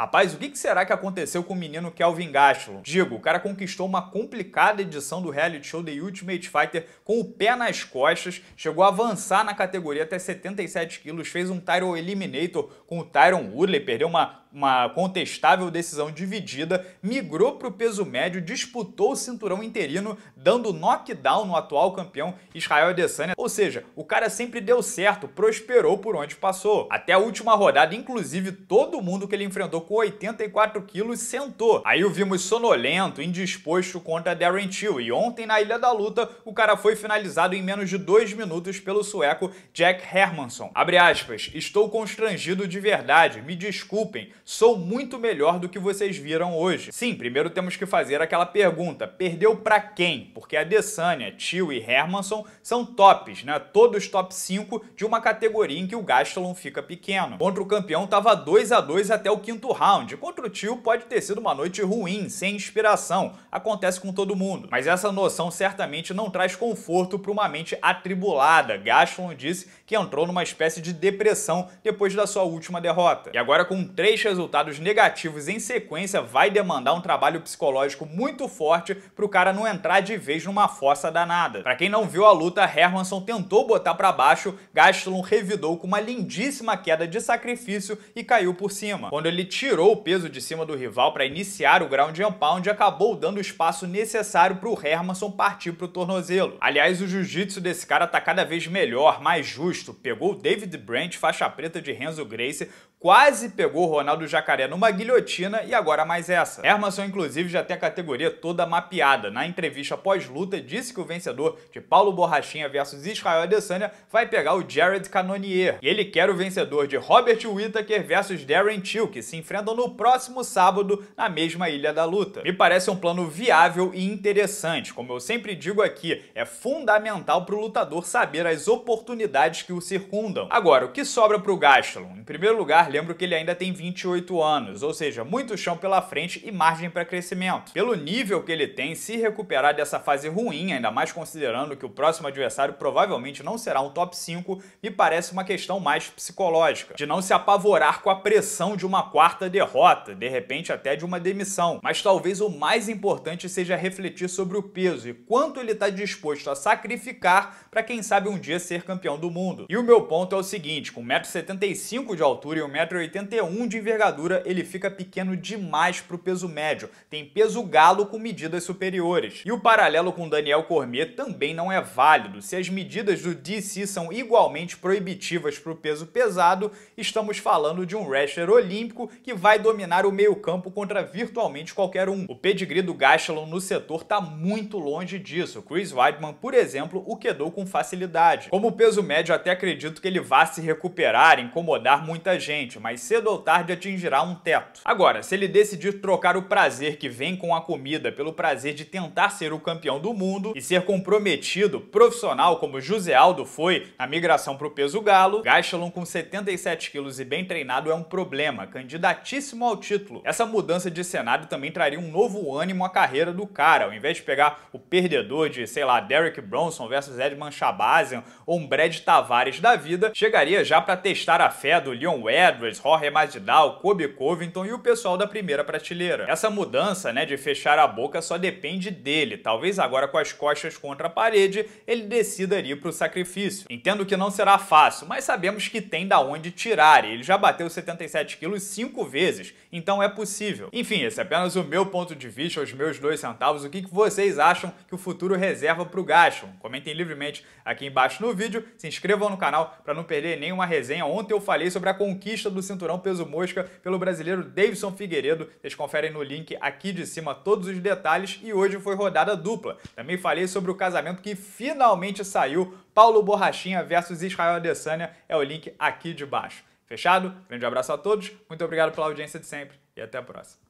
Rapaz, o que será que aconteceu com o menino Kelvin Gastelum? Digo, o cara conquistou uma complicada edição do reality show The Ultimate Fighter com o pé nas costas, chegou a avançar na categoria até 77 quilos, fez um Tyron Eliminator com o Tyron Woodley, perdeu uma, uma contestável decisão dividida, migrou para o peso médio, disputou o cinturão interino, dando knockdown no atual campeão Israel Adesanya. Ou seja, o cara sempre deu certo, prosperou por onde passou. Até a última rodada, inclusive todo mundo que ele enfrentou trocou 84 quilos sentou. Aí o vimos sonolento, indisposto contra Darren Till. E ontem, na Ilha da Luta, o cara foi finalizado em menos de dois minutos pelo sueco Jack Hermanson. Abre aspas, estou constrangido de verdade, me desculpem, sou muito melhor do que vocês viram hoje. Sim, primeiro temos que fazer aquela pergunta, perdeu para quem? Porque a Desânia, Till e Hermanson são tops, né? Todos top 5 de uma categoria em que o Gastelum fica pequeno. Contra o campeão tava 2 a 2 até o quinto round contra o tio pode ter sido uma noite ruim, sem inspiração, acontece com todo mundo. Mas essa noção certamente não traz conforto para uma mente atribulada. Gaston disse que entrou numa espécie de depressão depois da sua última derrota. E agora com três resultados negativos em sequência vai demandar um trabalho psicológico muito forte para o cara não entrar de vez numa força danada. Para quem não viu a luta, Hermanson tentou botar para baixo, Gaston revidou com uma lindíssima queda de sacrifício e caiu por cima. Quando ele tirou tirou o peso de cima do rival para iniciar o ground and pound e acabou dando o espaço necessário para o Hermanson partir para o tornozelo. Aliás, o jiu-jitsu desse cara tá cada vez melhor, mais justo. Pegou o David Brandt, faixa preta de Renzo Gracie, quase pegou Ronaldo Jacaré numa guilhotina e agora mais essa. Hermanson, inclusive, já tem a categoria toda mapeada. Na entrevista pós-luta, disse que o vencedor de Paulo Borrachinha versus Israel Adesanya vai pegar o Jared Cannonier. E ele quer o vencedor de Robert Whittaker versus Darren Till, que se enfrentam no próximo sábado na mesma Ilha da Luta. Me parece um plano viável e interessante. Como eu sempre digo aqui, é fundamental para o lutador saber as oportunidades que o circundam. Agora, o que sobra para o Gastelum? Em primeiro lugar, lembro que ele ainda tem 28 anos, ou seja, muito chão pela frente e margem para crescimento. Pelo nível que ele tem, se recuperar dessa fase ruim, ainda mais considerando que o próximo adversário provavelmente não será um top 5, me parece uma questão mais psicológica, de não se apavorar com a pressão de uma quarta derrota, de repente até de uma demissão. Mas talvez o mais importante seja refletir sobre o peso e quanto ele está disposto a sacrificar para quem sabe um dia ser campeão do mundo. E o meu ponto é o seguinte, com 1,75m de altura e 1,90m 1,81m de envergadura, ele fica pequeno demais para o peso médio. Tem peso galo com medidas superiores. E o paralelo com Daniel Cormier também não é válido. Se as medidas do DC são igualmente proibitivas para o peso pesado, estamos falando de um wrestler olímpico que vai dominar o meio-campo contra virtualmente qualquer um. O pedigree do Gastelum no setor está muito longe disso. Chris Weidman, por exemplo, o quedou com facilidade. Como o peso médio, até acredito que ele vá se recuperar, incomodar muita gente mas cedo ou tarde atingirá um teto. Agora, se ele decidir trocar o prazer que vem com a comida pelo prazer de tentar ser o campeão do mundo e ser comprometido, profissional como José Aldo foi na migração para o peso galo, Gaichelon com 77 quilos e bem treinado é um problema, candidatíssimo ao título. Essa mudança de cenário também traria um novo ânimo à carreira do cara, ao invés de pegar o perdedor de, sei lá, Derek Bronson versus Edmund Shabazian ou um Brad Tavares da vida, chegaria já para testar a fé do Leon Edwards Edwards, Jorge Masvidal, Kobe Covington e o pessoal da primeira prateleira. Essa mudança, né, de fechar a boca só depende dele. Talvez agora com as costas contra a parede, ele decida ir pro sacrifício. Entendo que não será fácil, mas sabemos que tem da onde tirar. Ele já bateu 77 quilos cinco vezes, então é possível. Enfim, esse é apenas o meu ponto de vista, os meus dois centavos. O que vocês acham que o futuro reserva pro Gaston? Comentem livremente aqui embaixo no vídeo, se inscrevam no canal para não perder nenhuma resenha. Ontem eu falei sobre a conquista conquista do cinturão peso mosca pelo brasileiro Davidson Figueiredo. Vocês conferem no link aqui de cima todos os detalhes e hoje foi rodada dupla. Também falei sobre o casamento que finalmente saiu, Paulo Borrachinha versus Israel Adesanya, é o link aqui de baixo. Fechado? Grande abraço a todos, muito obrigado pela audiência de sempre e até a próxima.